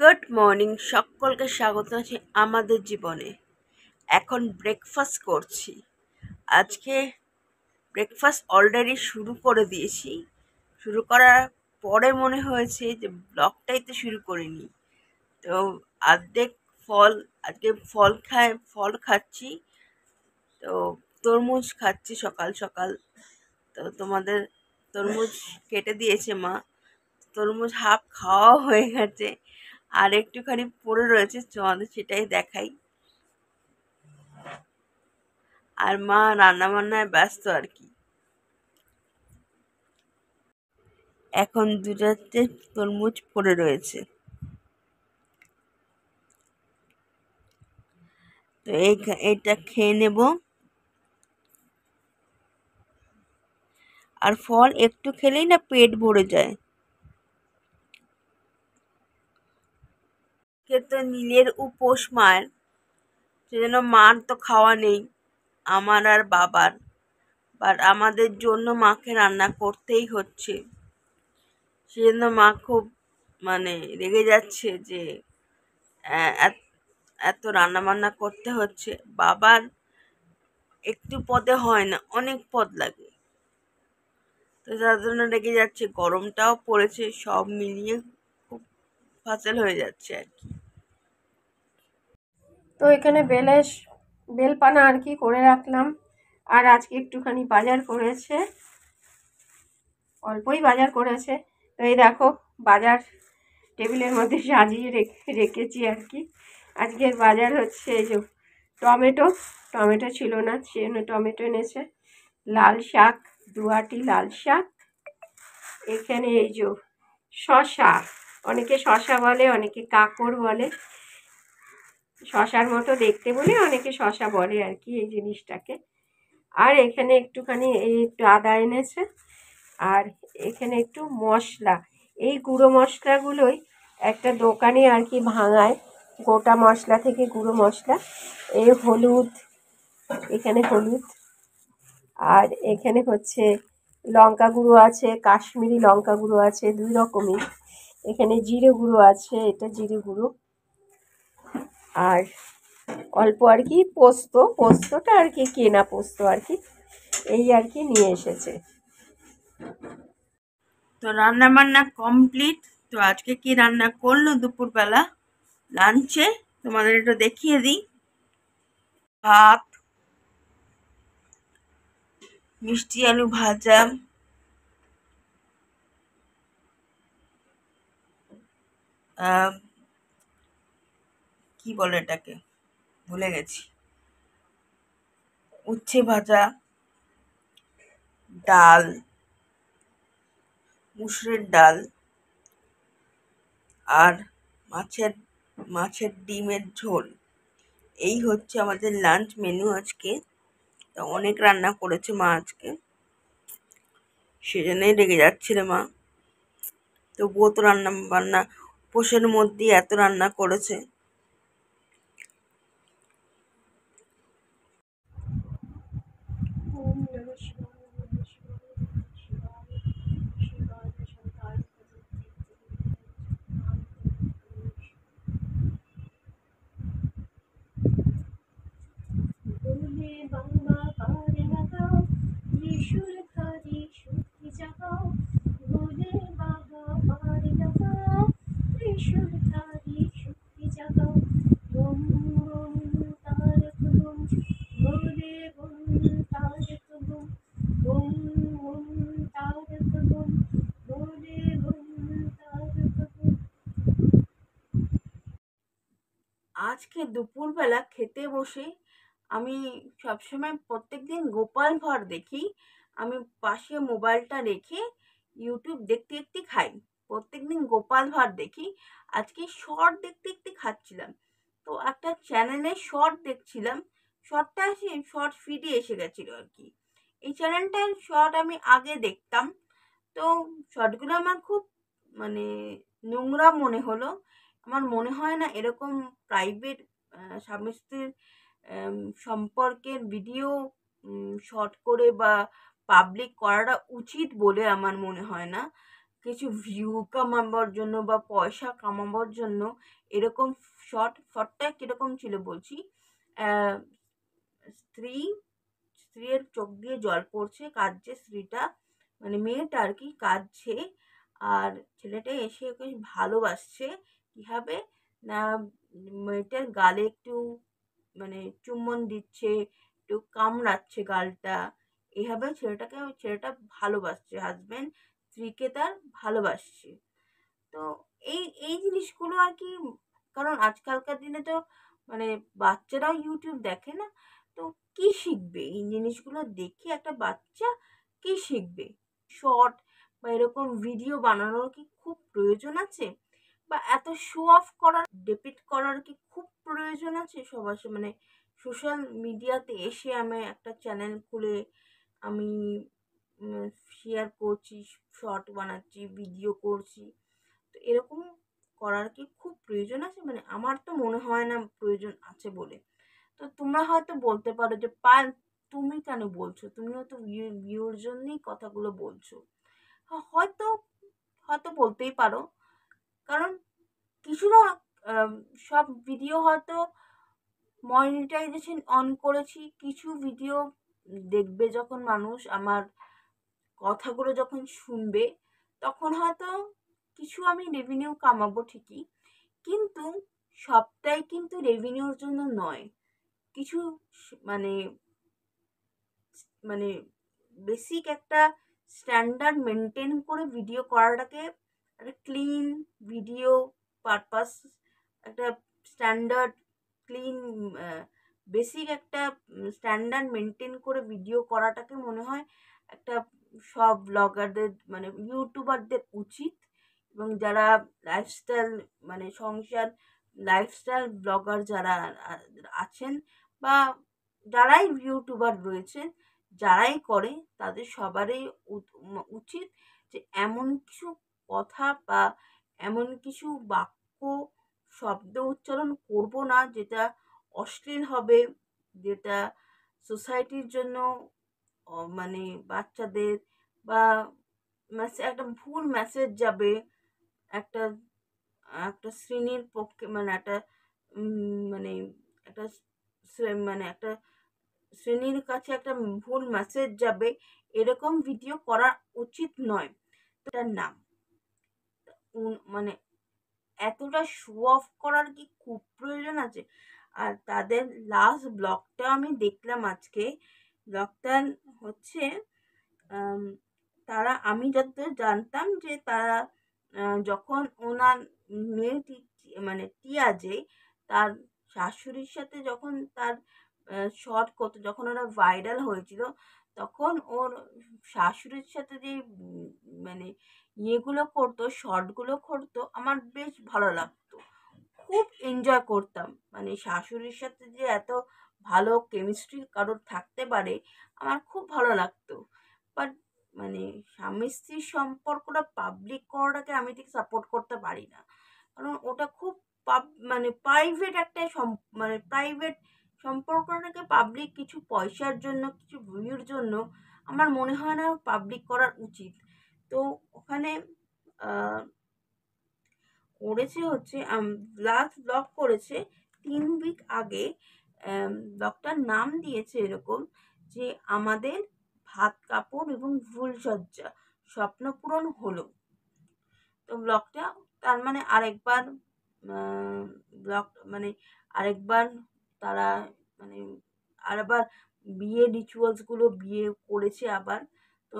good morning সকলকে স্বাগত আছে আমাদের জীবনে এখন ব্রেকফাস্ট করছি আজকে ব্রেকফাস্ট অলরেডি শুরু করে দিয়েছি শুরু করার পরে মনে হয়েছে যে ব্লগটাই তো শুরু করিনি তো আর্ধেক ফল আজকে ফল খায় ফল খাচ্ছি তো তরমুজ খাচ্ছি সকাল সকাল তো তোমাদের তরমুজ কেটে দিয়েছে মা তরমুজ হাফ খাওয়া হয়ে গেছে আর একটুখানি পড়ে রয়েছে আমাদের সেটাই দেখাই আর মা রান্না বান্নায় ব্যস্ত আর কি এখন দুটাতে তরমুজ পড়ে রয়েছে তো এই এটা খেয়ে নেব আর ফল একটু খেলেই না পেট ভরে যায় আজকে তো নীলের উপোস মায়ের সেজন্য মার তো খাওয়া নেই আমার আর বাবার বাট আমাদের জন্য মাকে রান্না করতেই হচ্ছে সেজন্য মা খুব মানে রেগে যাচ্ছে যে এত রান্না বান্না করতে হচ্ছে বাবার একটু পদে হয় না অনেক পদ লাগে তো যার জন্য রেগে যাচ্ছে গরমটাও পড়েছে সব মিলিয়ে ফাসেল হয়ে যাচ্ছে আর কি তো এখানে বেলেশ বেলপানা আর কি করে রাখলাম আর আজকে একটুখানি বাজার করেছে অল্পই বাজার করেছে তো এই দেখো বাজার টেবিলের মধ্যে সাজিয়ে রেখেছি আর কি আজকের বাজার হচ্ছে এই যে টমেটো টমেটো ছিল না সে টমেটো এনেছে লাল শাক দুয়াটি লাল শাক এখানে এই যে শশা অনেকে শশা বলে অনেকে কাকর বলে শশার মতো দেখতে বলে অনেকে শশা বলে আর কি এই জিনিসটাকে আর এখানে একটুখানি এই একটু আদা এনেছে আর এখানে একটু মশলা এই গুঁড়ো মশলাগুলোই একটা দোকানে আর কি ভাঙায় গোটা মশলা থেকে গুঁড়ো মশলা এই হলুদ এখানে হলুদ আর এখানে হচ্ছে লঙ্কা গুঁড়ো আছে কাশ্মীরি লঙ্কা গুঁড়ো আছে দুই রকমই এখানে জিরে গুঁড়ো আছে এটা জিরে গুঁড়ো আর অল্প আর কি পোস্ত পোস্তটা আর কি কেনা পোস্ত আর কি এই আর কি নিয়ে এসেছে তো রান্না বান্না কমপ্লিট তো আজকে কি রান্না করলো দুপুরবেলা লাঞ্চে তোমাদের একটু দেখিয়ে দিই ভাত মিষ্টি আলু ভাজা কি বলে এটাকে ভুলে গেছি উচ্ছে ভাজা ডাল মুসুরের ডাল আর মাছের মাছের ডিমের ঝোল এই হচ্ছে আমাদের লাঞ্চ মেনু আজকে তো অনেক রান্না করেছে মা আজকে সেজন্যই রেগে যাচ্ছিল মা তবুও তো রান্না বান্না পোষের মধ্যে এত রান্না করেছে আজকে দুপুরবেলা খেতে বসে আমি সবসময় প্রত্যেক দিন গোপাল ভর দেখি আমি পাশে মোবাইলটা রেখে ইউটিউব দেখতে দেখতে খাই প্রত্যেক দিন গোপাল ভাঁড় দেখি আজকে শর্ট দেখতে দেখতে খাচ্ছিলাম তো একটা চ্যানেলে শর্ট দেখছিলাম শর্টটা এসে শর্ট ফিডে এসে গেছিলো আর কি এই চ্যানেলটার শর্ট আমি আগে দেখতাম তো শর্টগুলো আমার খুব মানে নোংরা মনে হলো আমার মনে হয় না এরকম প্রাইভেট স্বামী স্ত্রীর সম্পর্কের ভিডিও শর্ট করে বা পাবলিক করাটা উচিত বলে আমার মনে হয় না কিছু ভিউ কামাবার জন্য বা পয়সা কামাবার জন্য এরকম শর্ট শর্টটা কীরকম ছিল বলছি স্ত্রী স্ত্রীর চোখ দিয়ে জল পড়ছে কাঁদছে স্ত্রীটা মানে মেয়েটা আর কি কাঁদছে আর ছেলেটা এসে ওকে ভালোবাসছে কীভাবে না মেয়েটার গালে একটু মানে চুম্বন দিচ্ছে একটু কামড়াচ্ছে গালটা এভাবে ছেলেটাকে ছেলেটা ভালোবাসছে হাজব্যান্ড স্ত্রীকে তার ভালোবাসছে তো এই এই জিনিসগুলো আর কি কারণ আজকালকার দিনে তো মানে বাচ্চারাও ইউটিউব দেখে না তো কি শিখবে এই জিনিসগুলো দেখে একটা বাচ্চা কি শিখবে শর্ট বা এরকম ভিডিও বানানোর কি খুব প্রয়োজন আছে বা এত শো অফ করার ডেপিট করার কি খুব প্রয়োজন আছে সবার মানে সোশ্যাল মিডিয়াতে এসে আমি একটা চ্যানেল খুলে আমি শেয়ার করছি শর্ট বানাচ্ছি ভিডিও করছি তো এরকম করার কি খুব প্রয়োজন আছে মানে আমার তো মনে হয় না প্রয়োজন আছে বলে তো তোমরা হয়তো বলতে পারো যে পার তুমি কেন বলছো তুমি হয়তো ভিউর জন্যই কথাগুলো বলছো হয়তো হয়তো বলতেই পারো কারণ কিছুটা সব ভিডিও হয়তো মনিটাইজেশন অন করেছি কিছু ভিডিও দেখবে যখন মানুষ আমার কথাগুলো যখন শুনবে তখন হয়তো কিছু আমি রেভিনিউ কামাবো ঠিকই কিন্তু সবটাই কিন্তু রেভিনিউর জন্য নয় কিছু মানে মানে বেসিক একটা স্ট্যান্ডার্ড মেনটেন করে ভিডিও করাটাকে একটা ক্লিন ভিডিও পারপাস একটা স্ট্যান্ডার্ড ক্লিন বেসিক একটা স্ট্যান্ডার্ড মেনটেন করে ভিডিও করাটাকে মনে হয় একটা সব ব্লগারদের মানে ইউটিউবারদের উচিত এবং যারা লাইফস্টাইল মানে সংসার লাইফস্টাইল ব্লগার যারা আছেন বা যারাই ইউটিউবার রয়েছেন যারাই করে তাদের সবারই উচিত যে এমন কিছু কথা বা এমন কিছু বাক্য শব্দ উচ্চারণ করব না যেটা অশ্লীল হবে যেটা সোসাইটির জন্য মানে বাচ্চাদের বা একটা ভুল মেসেজ যাবে একটা একটা শ্রেণীর পক্ষে মানে একটা মানে একটা মানে একটা শ্রেণীর কাছে একটা ভুল মেসেজ যাবে এরকম ভিডিও করা উচিত নয় তার নাম মানে এতটা শো অফ করার কি খুব প্রয়োজন আছে আর তাদের লাস্ট ব্লগটা আমি দেখলাম আজকে ব্লগটা হচ্ছে তারা আমি যত জানতাম যে তারা যখন ওনার মেয়েটি মানে টিয়া যে তার শাশুড়ির সাথে যখন তার শর্ট করতো যখন ওরা ভাইরাল হয়েছিল তখন ওর শাশুড়ির সাথে যে মানে ইয়েগুলো করতো শর্টগুলো করতো আমার বেশ ভালো লাগতো খুব এনজয় করতাম মানে শাশুড়ির সাথে যে এত ভালো কেমিস্ট্রি কারোর থাকতে পারে আমার খুব ভালো লাগতো বাট মানে স্বামী স্ত্রীর সম্পর্কটা পাবলিক করাটাকে আমি ঠিক সাপোর্ট করতে পারি না কারণ ওটা খুব পাব মানে প্রাইভেট একটা মানে প্রাইভেট সম্পর্কটাকে পাবলিক কিছু পয়সার জন্য কিছু ভিউর জন্য আমার মনে হয় না পাবলিক করার উচিত তো ওখানে করেছে হচ্ছে লাস্ট ব্লগ করেছে তিন উইক আগে ব্লগটার নাম দিয়েছে এরকম যে আমাদের ভাত কাপড় এবং ভুলসজ্জা স্বপ্ন পূরণ হলো তো ব্লগটা তার মানে আরেকবার ব্লগ মানে আরেকবার তারা মানে আরেকবার বিয়ে রিচুয়ালসগুলো বিয়ে করেছে আবার তো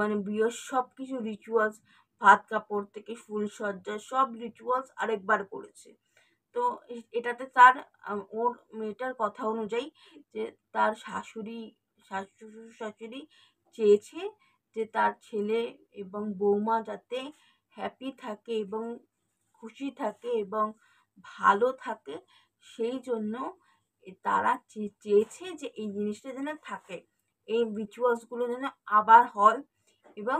মানে বিয়ের সব কিছু রিচুয়ালস ভাত কাপড় থেকে ফুলসজ্জা সব রিচুয়ালস আরেকবার করেছে তো এটাতে তার ওর মেয়েটার কথা অনুযায়ী যে তার শাশুড়ি শ্বশুর শাশুড়ি চেয়েছে যে তার ছেলে এবং বৌমা যাতে হ্যাপি থাকে এবং খুশি থাকে এবং ভালো থাকে সেই জন্য তারা চেয়েছে যে এই জিনিসটা যেন থাকে এই রিচুয়ালসগুলো যেন আবার হয় এবং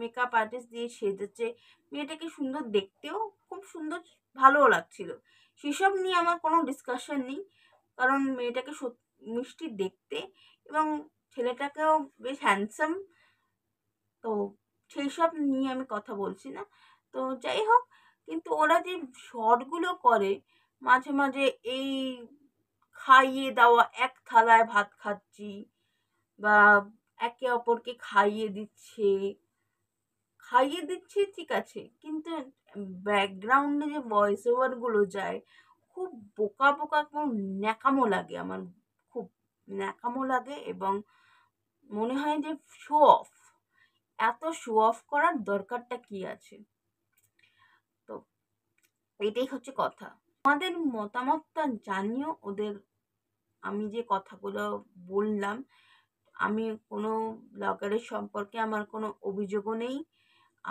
মেকআপ আর্টিস্ট দিয়ে সেজেছে মেয়েটাকে সুন্দর দেখতেও খুব সুন্দর ভালোও লাগছিল সেসব নিয়ে আমার কোনো ডিসকাশন নেই কারণ মেয়েটাকে মিষ্টি দেখতে এবং ছেলেটাকেও বেশ হ্যান্ডসাম তো সেই সব নিয়ে আমি কথা বলছি না তো যাই হোক কিন্তু ওরা যে শর্টগুলো করে মাঝে মাঝে এই খাইয়ে দেওয়া এক থালায় ভাত খাচ্ছি বা একে অপরকে খাইয়ে দিচ্ছে খাইয়ে দিচ্ছে ঠিক আছে কিন্তু ব্যাকগ্রাউন্ডে যে ভয়েস ওভারগুলো যায় খুব বোকা বোকা এবং ন্যাকামো লাগে আমার খুব ন্যাকামো লাগে এবং মনে হয় যে শো অফ এত শো অফ করার দরকারটা কি আছে তো এটাই হচ্ছে কথা আমাদের মতামতটা জানিও ওদের আমি যে কথাগুলো বললাম আমি কোনো ব্লগারের সম্পর্কে আমার কোনো অভিযোগও নেই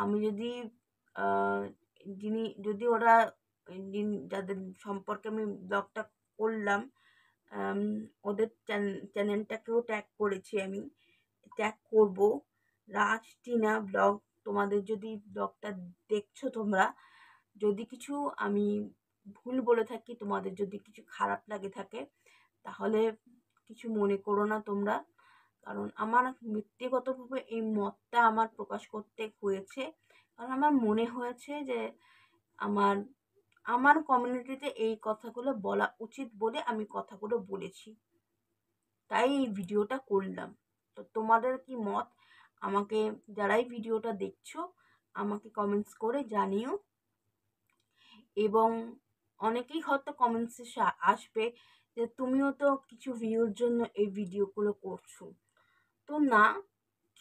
আমি যদি যিনি যদি ওরা যাদের সম্পর্কে আমি ব্লগটা করলাম ওদের চ্যানেলটাকেও ট্যাগ করেছি আমি ট্যাগ করব রাজ টিনা ব্লগ তোমাদের যদি ব্লগটা দেখছো তোমরা যদি কিছু আমি ভুল বলে থাকি তোমাদের যদি কিছু খারাপ লাগে থাকে তাহলে কিছু মনে করো না তোমরা কারণ আমার ব্যক্তিগতভাবে এই মতটা আমার প্রকাশ করতে হয়েছে কারণ আমার মনে হয়েছে যে আমার আমার কমিউনিটিতে এই কথাগুলো বলা উচিত বলে আমি কথাগুলো বলেছি তাই এই ভিডিওটা করলাম তো তোমাদের কি মত আমাকে যারাই ভিডিওটা দেখছো আমাকে কমেন্টস করে জানিও এবং অনেকেই হয়তো কমেন্টসে আসবে যে তুমিও তো কিছু ভিউর জন্য এই ভিডিওগুলো করছো তো না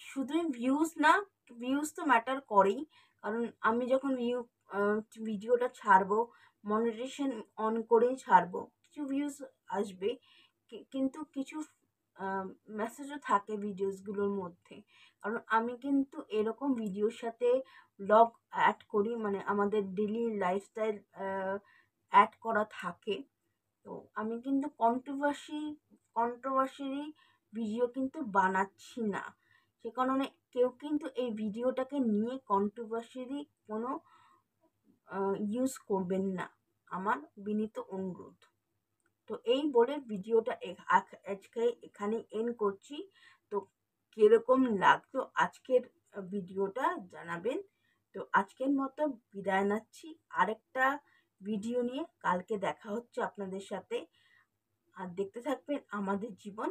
শুধুই ভিউজ না ভিউজ তো ম্যাটার করেই কারণ আমি যখন ইউ ভিডিওটা ছাড়বো মনিটেশন অন করেই ছাড়বো কিছু ভিউজ আসবে কিন্তু কিছু মেসেজও থাকে ভিডিওসগুলোর মধ্যে কারণ আমি কিন্তু এরকম ভিডিওর সাথে ব্লগ অ্যাড করি মানে আমাদের ডেলি লাইফস্টাইল অ্যাড করা থাকে তো আমি কিন্তু কন্ট্রোভার্সি কন্ট্রোভার্সিরই ভিডিও কিন্তু বানাচ্ছি না সে কারণে কেউ কিন্তু এই ভিডিওটাকে নিয়ে কন্ট্রোভার্সিরই কোনো ইউজ করবেন না আমার বিনীত অনুরোধ তো এই বলে ভিডিওটা আজকে এখানে এন্ড করছি তো কীরকম লাগতো আজকের ভিডিওটা জানাবেন তো আজকের মতো বিদায় নাচ্ছি আরেকটা ভিডিও নিয়ে কালকে দেখা হচ্ছে আপনাদের সাথে আর দেখতে থাকবেন আমাদের জীবন